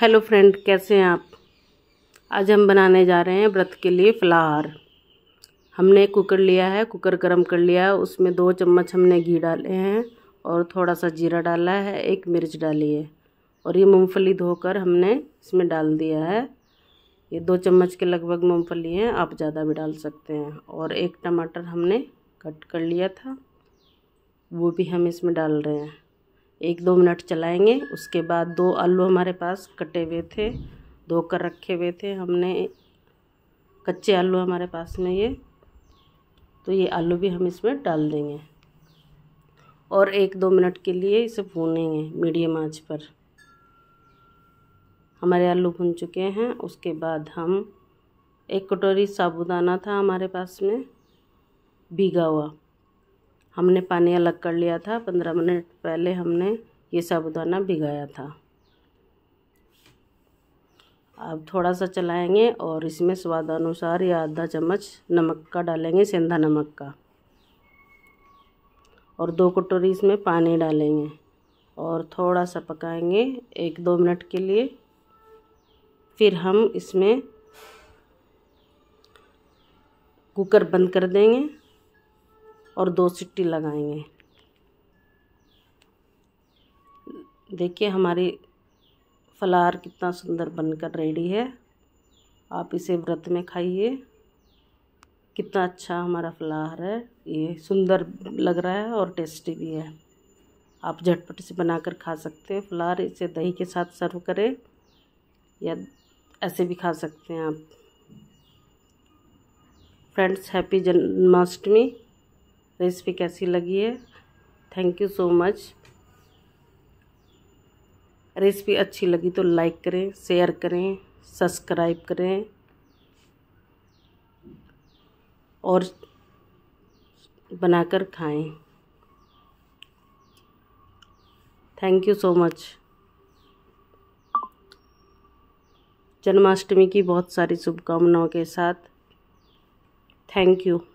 hello friend कैसे हैं आप आज हम बनाने जा रहे हैं व्रत के लिए फ्लावर हमने कुकर लिया है कुकर गरम कर लिया है उसमें दो चम्मच हमने घी डाले हैं और थोड़ा सा जीरा डाला है एक मिर्च डाली है और ये मूंगफली धोकर हमने इसमें डाल दिया है ये दो चम्मच के लगभग मूंगफली हैं आप ज़्यादा भी डाल सकते हैं और एक टमाटर हमने कट कर लिया था वो भी हम इसमें डाल रहे हैं एक दो मिनट चलाएंगे उसके बाद दो आलू हमारे पास कटे हुए थे धो कर रखे हुए थे हमने कच्चे आलू हमारे पास में ये तो ये आलू भी हम इसमें डाल देंगे और एक दो मिनट के लिए इसे भूनेंगे मीडियम आंच पर हमारे आलू भुन चुके हैं उसके बाद हम एक कटोरी साबुदाना था हमारे पास में भीगा हुआ हमने पानी अलग कर लिया था पंद्रह मिनट पहले हमने ये साबुदाना भिगाया था अब थोड़ा सा चलाएंगे और इसमें स्वादानुसार या आधा चम्मच नमक का डालेंगे सेंधा नमक का और दो कटोरी इसमें पानी डालेंगे और थोड़ा सा पकाएंगे एक दो मिनट के लिए फिर हम इसमें कुकर बंद कर देंगे और दो सिट्टी लगाएंगे देखिए हमारी फलाहार कितना सुंदर बनकर रेडी है आप इसे व्रत में खाइए कितना अच्छा हमारा फलाहार है ये सुंदर लग रहा है और टेस्टी भी है आप झटपट से बनाकर खा सकते हैं फलाहार इसे दही के साथ सर्व करें या ऐसे भी खा सकते हैं आप फ्रेंड्स हैप्पी जन्माष्टमी रेसिपी कैसी लगी है thank you so much recipe अच्छी लगी तो लाइक करें शेयर करें सब्सक्राइब करें और बनाकर खाएं thank you so much Janmashtami की बहुत सारी शुभकामनाओं के साथ थैंक यू